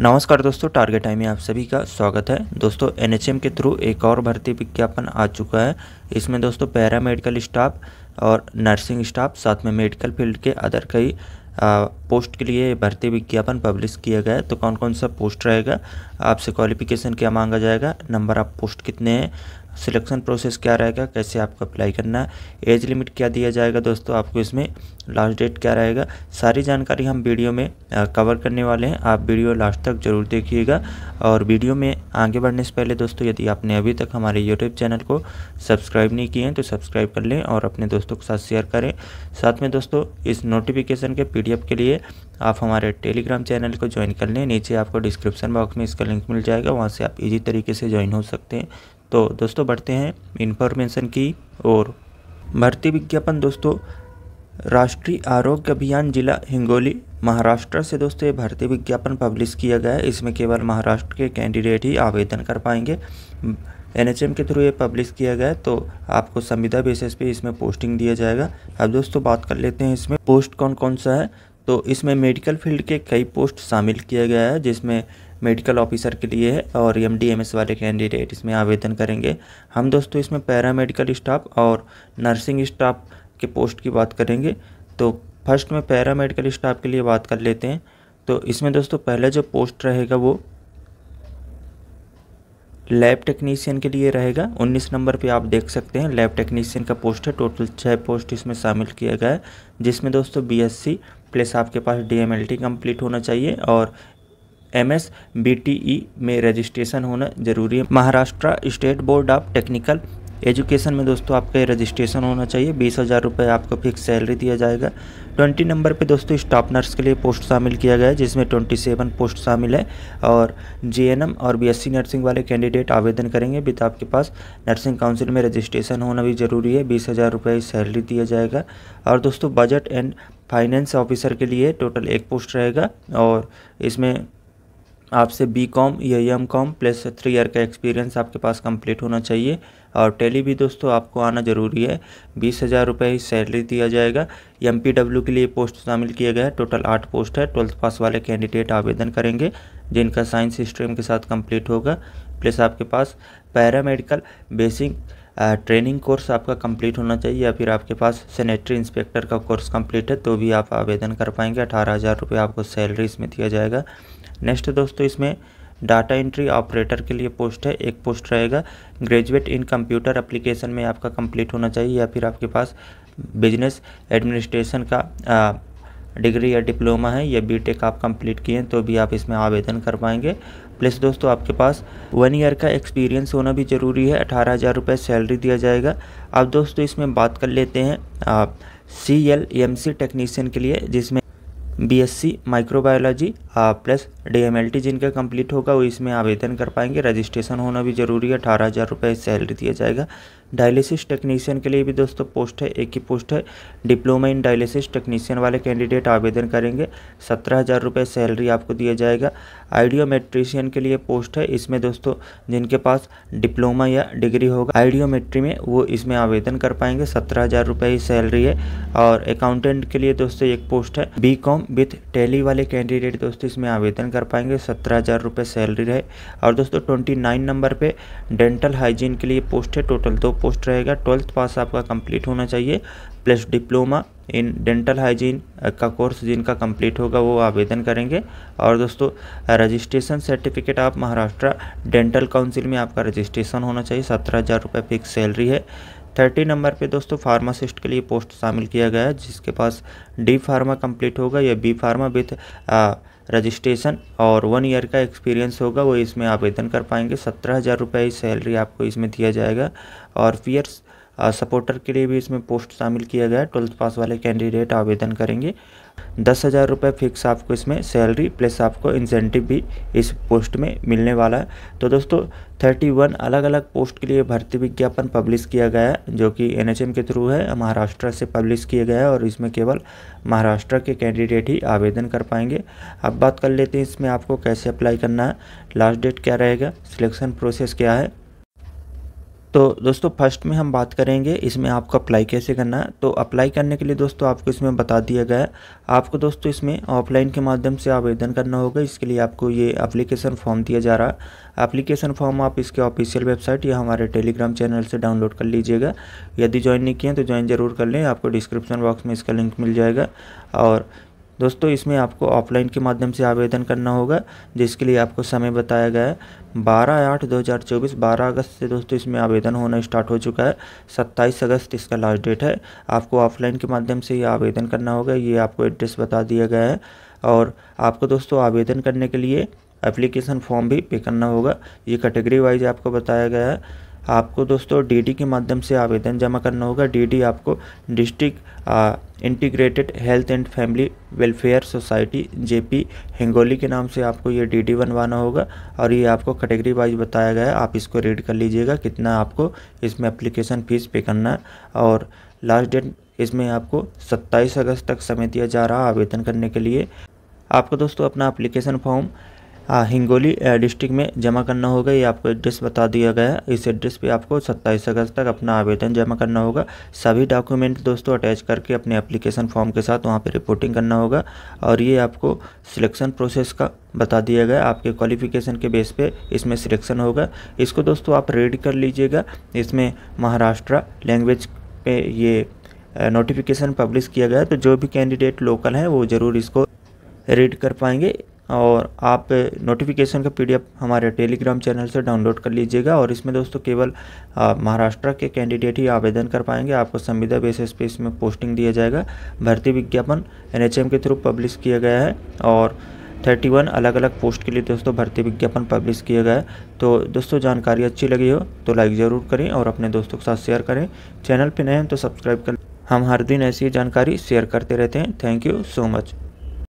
नमस्कार दोस्तों target time में आप सभी का स्वागत है दोस्तों एनएचएम के थ्रू एक और भर्ती विज्ञापन आ चुका है इसमें दोस्तों पैरा मेडिकल स्टाफ और नर्सिंग स्टाफ साथ में मेडिकल फील्ड के अदर कई पोस्ट के लिए भर्ती विज्ञापन पब्लिश किया गया है तो कौन कौन सा पोस्ट रहेगा आपसे क्वालिफिकेशन क्या मांगा जाएगा नंबर आप पोस्ट कितने हैं सिलेक्शन प्रोसेस क्या रहेगा कैसे आपको अप्लाई करना है एज लिमिट क्या दिया जाएगा दोस्तों आपको इसमें लास्ट डेट क्या रहेगा सारी जानकारी हम वीडियो में कवर करने वाले हैं आप वीडियो लास्ट तक जरूर देखिएगा और वीडियो में आगे बढ़ने से पहले दोस्तों यदि आपने अभी तक हमारे यूट्यूब चैनल को सब्सक्राइब नहीं किए हैं तो सब्सक्राइब कर लें और अपने दोस्तों के साथ शेयर करें साथ में दोस्तों इस नोटिफिकेशन के पी के लिए आप हमारे टेलीग्राम चैनल को ज्वाइन कर लें नीचे आपको डिस्क्रिप्शन बॉक्स में इसका लिंक मिल जाएगा वहाँ से आप इजी तरीके से ज्वाइन हो सकते हैं तो दोस्तों बढ़ते हैं इन्फॉर्मेशन की ओर भर्ती विज्ञापन दोस्तों राष्ट्रीय आरोग्य अभियान जिला हिंगोली महाराष्ट्र से दोस्तों ये भर्ती विज्ञापन पब्लिश किया गया है इसमें केवल महाराष्ट्र के कैंडिडेट ही आवेदन कर पाएंगे एनएचएम के थ्रू ये पब्लिश किया गया है तो आपको संविदा बेसिस पे इसमें पोस्टिंग दिया जाएगा अब दोस्तों बात कर लेते हैं इसमें पोस्ट कौन कौन सा है तो इसमें मेडिकल फील्ड के कई पोस्ट शामिल किया गया है जिसमें मेडिकल ऑफिसर के लिए है और एम डी एम एस वाले कैंडिडेट इसमें आवेदन करेंगे हम दोस्तों इसमें पैरा मेडिकल स्टाफ और नर्सिंग स्टाफ के पोस्ट की बात करेंगे तो फर्स्ट में पैरा मेडिकल स्टाफ के लिए बात कर लेते हैं तो इसमें दोस्तों पहला जो पोस्ट रहेगा वो लैब टेक्नीशियन के लिए रहेगा 19 नंबर पे आप देख सकते हैं लैब टेक्नीशियन का पोस्ट है टोटल छः पोस्ट इसमें शामिल किया गया है जिसमें दोस्तों बीएससी प्लस आपके पास डीएमएलटी कंप्लीट होना चाहिए और एम एस में रजिस्ट्रेशन होना ज़रूरी है Maharashtra state board of technical education में दोस्तों आपका रजिस्ट्रेशन होना चाहिए बीस हज़ार रुपये आपको फिक्स सैलरी दिया जाएगा ट्वेंटी नंबर पे दोस्तों स्टाफ नर्स के लिए पोस्ट शामिल किया गया है जिसमें ट्वेंटी सेवन पोस्ट शामिल है और जेएनएम और बीएससी नर्सिंग वाले कैंडिडेट आवेदन करेंगे विद आपके पास नर्सिंग काउंसिल में रजिस्ट्रेशन होना भी ज़रूरी है बीस हज़ार रुपये सैलरी दिया जाएगा और दोस्तों बजट एंड फाइनेंस ऑफिसर के लिए टोटल एक पोस्ट रहेगा और इसमें आपसे बी कॉम या M com plus three year का एक्सपीरियंस आपके पास कंप्लीट होना चाहिए और टेली भी दोस्तों आपको आना ज़रूरी है बीस हज़ार रुपये ही सैलरी दिया जाएगा एम पी डब्ल्यू के लिए पोस्ट शामिल किया गया है टोटल आठ पोस्ट है ट्वेल्थ पास वाले कैंडिडेट आवेदन करेंगे जिनका साइंस स्ट्रीम के साथ कंप्लीट होगा प्लस आपके पास पैरामेडिकल बेसिक ट्रेनिंग कोर्स आपका कंप्लीट होना चाहिए या फिर आपके पास सैनिटरी इंस्पेक्टर का कोर्स कंप्लीट है तो भी आप आवेदन कर पाएंगे अठारह हज़ार रुपये आपको सैलरी इसमें दिया जाएगा नेक्स्ट दोस्तों इसमें डाटा एंट्री ऑपरेटर के लिए पोस्ट है एक पोस्ट रहेगा ग्रेजुएट इन कंप्यूटर एप्लीकेशन में आपका कंप्लीट होना चाहिए या फिर आपके पास बिजनेस एडमिनिस्ट्रेशन का आ, डिग्री या डिप्लोमा है या बीटेक आप कंप्लीट किए हैं तो भी आप इसमें आवेदन कर पाएंगे प्लस दोस्तों आपके पास वन ईयर का एक्सपीरियंस होना भी ज़रूरी है अठारह हज़ार रुपये सैलरी दिया जाएगा अब दोस्तों इसमें बात कर लेते हैं C L M C technician के लिए जिसमें B S C microbiology plus D जिनका कंप्लीट होगा वो इसमें आवेदन कर पाएंगे रजिस्ट्रेशन होना भी ज़रूरी है अठारह हज़ार रुपये सैलरी दिया जाएगा डायलिसिस टेक्नीशियन के लिए भी दोस्तों पोस्ट है एक ही पोस्ट है डिप्लोमा इन डायलिसिस टेक्नीशियन वाले कैंडिडेट आवेदन करेंगे सत्रह हज़ार रुपये सैलरी आपको दिया जाएगा आइडियोमेट्रिशियन के लिए पोस्ट है इसमें दोस्तों जिनके पास डिप्लोमा या डिग्री होगा आइडियोमेट्री में वो इसमें आवेदन कर पाएंगे सत्रह हज़ार रुपये ही सैलरी है और अकाउंटेंट के लिए दोस्तों एक पोस्ट है बी कॉम विथ टेली वाले कैंडिडेट दोस्तों इसमें आवेदन कर पाएंगे सत्रह हज़ार रुपये सैलरी रहे और दोस्तों ट्वेंटी नाइन नंबर पे डेंटल हाइजीन के लिए पोस्ट है टोटल दो पोस्ट रहेगा ट्वेल्थ पास आपका कंप्लीट होना चाहिए plus diploma in dental hygiene का कोर्स जिनका कंप्लीट होगा वो आवेदन करेंगे और दोस्तों रजिस्ट्रेशन सर्टिफिकेट आप महाराष्ट्र डेंटल काउंसिल में आपका रजिस्ट्रेशन होना चाहिए सत्रह हज़ार रुपये फिक्स सैलरी है थर्टी नंबर पे दोस्तों फार्मासिस्ट के लिए पोस्ट शामिल किया गया है जिसके पास डी फार्मा कंप्लीट होगा या बी फार्मा विथ रजिस्ट्रेशन और वन ईयर का एक्सपीरियंस होगा वो इसमें आवेदन कर पाएंगे सत्रह हज़ार रुपये सैलरी आपको इसमें दिया जाएगा और फीयर्स सपोर्टर के लिए भी इसमें पोस्ट शामिल किया गया है ट्वेल्थ पास वाले कैंडिडेट आवेदन करेंगे दस हज़ार रुपये फिक्स आपको इसमें सैलरी प्लस आपको इंसेंटिव भी इस पोस्ट में मिलने वाला है तो दोस्तों थर्टी वन अलग अलग पोस्ट के लिए भर्ती विज्ञापन पब्लिश किया गया है जो कि एनएचएम के थ्रू है महाराष्ट्र से पब्लिश किया गया है और इसमें केवल महाराष्ट्र के कैंडिडेट ही आवेदन कर पाएंगे अब बात कर लेते हैं इसमें आपको कैसे अप्लाई करना है लास्ट डेट क्या रहेगा सिलेक्शन प्रोसेस क्या है तो दोस्तों फर्स्ट में हम बात करेंगे इसमें आपको अप्लाई कैसे करना है तो अप्लाई करने के लिए दोस्तों आपको इसमें बता दिया गया है आपको दोस्तों इसमें ऑफलाइन के माध्यम से आवेदन करना होगा इसके लिए आपको ये अप्लीकेशन फॉर्म दिया जा रहा है अप्लीकेशन फॉर्म आप इसके ऑफिशियल वेबसाइट या हमारे टेलीग्राम चैनल से डाउनलोड कर लीजिएगा यदि ज्वाइन नहीं किए तो ज्वाइन ज़रूर कर लें आपको डिस्क्रिप्शन बॉक्स में इसका लिंक मिल जाएगा और दोस्तों इसमें आपको ऑफलाइन के माध्यम से आवेदन करना होगा जिसके लिए आपको समय बताया गया है बारह आठ दो हज़ार चौबीस बारह अगस्त से दोस्तों इसमें आवेदन होना स्टार्ट हो चुका है सत्ताईस अगस्त इसका लास्ट डेट है आपको ऑफलाइन के माध्यम से ही आवेदन करना होगा ये आपको एड्रेस बता दिया गया है और आपको दोस्तों आवेदन करने के लिए एप्लीकेशन फॉर्म भी पे करना होगा ये कैटेगरी वाइज आपको बताया गया है आपको दोस्तों डीडी के माध्यम से आवेदन जमा करना होगा डीडी आपको district integrated health and family welfare society JP Hingoli के नाम से आपको ये डीडी बनवाना होगा और ये आपको कैटेगरी वाइज बताया गया है आप इसको रीड कर लीजिएगा कितना आपको इसमें अप्लीकेशन फ़ीस पे करना है और लास्ट डेट इसमें आपको 27 अगस्त तक समय दिया जा रहा आवेदन करने के लिए आपको दोस्तों अपना अप्लीकेशन फॉर्म हाँ, हिंगोली डिस्ट्रिक्ट में जमा करना होगा ये आपको एड्रेस बता दिया गया है इस एड्रेस पे आपको 27 अगस्त तक अपना आवेदन जमा करना होगा सभी डॉक्यूमेंट दोस्तों अटैच करके अपने एप्लीकेशन फॉर्म के साथ वहाँ पे रिपोर्टिंग करना होगा और ये आपको सिलेक्शन प्रोसेस का बता दिया गया आपके क्वालिफिकेशन के बेस पे इसमें सिलेक्शन होगा इसको दोस्तों आप रेड कर लीजिएगा इसमें महाराष्ट्र लैंग्वेज पे ये नोटिफिकेशन पब्लिश किया गया है तो जो भी कैंडिडेट लोकल हैं वो ज़रूर इसको रीड कर पाएंगे और आप नोटिफिकेशन का पीडीएफ हमारे टेलीग्राम चैनल से डाउनलोड कर लीजिएगा और इसमें दोस्तों केवल महाराष्ट्र के कैंडिडेट ही आवेदन कर पाएंगे आपको संविदा बेसिस पे इसमें पोस्टिंग दिया जाएगा भर्ती विज्ञापन एनएचएम के थ्रू पब्लिश किया गया है और 31 अलग अलग पोस्ट के लिए दोस्तों भर्ती विज्ञापन पब्लिश किया गया है तो दोस्तों जानकारी अच्छी लगी हो तो लाइक ज़रूर करें और अपने दोस्तों के साथ शेयर करें चैनल पर नए हैं तो सब्सक्राइब करें हम हर दिन ऐसी जानकारी शेयर करते रहते हैं थैंक यू सो मच